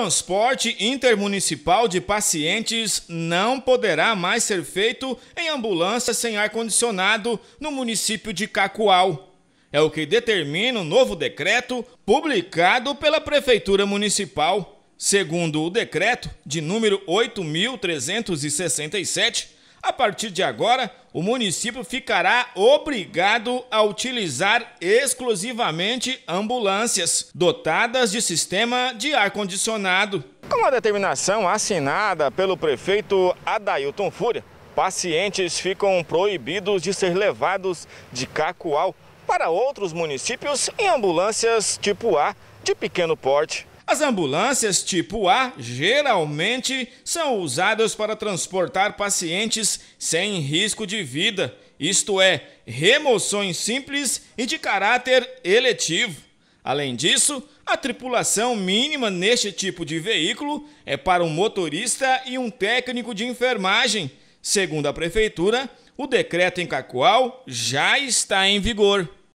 transporte intermunicipal de pacientes não poderá mais ser feito em ambulância sem ar-condicionado no município de Cacoal. É o que determina o novo decreto publicado pela Prefeitura Municipal. Segundo o decreto de número 8.367, a partir de agora, o município ficará obrigado a utilizar exclusivamente ambulâncias dotadas de sistema de ar-condicionado. Com a determinação assinada pelo prefeito Adailton Fúria, pacientes ficam proibidos de ser levados de Cacoal para outros municípios em ambulâncias tipo A de pequeno porte. As ambulâncias tipo A geralmente são usadas para transportar pacientes sem risco de vida, isto é, remoções simples e de caráter eletivo. Além disso, a tripulação mínima neste tipo de veículo é para um motorista e um técnico de enfermagem. Segundo a Prefeitura, o decreto em Cacoal já está em vigor.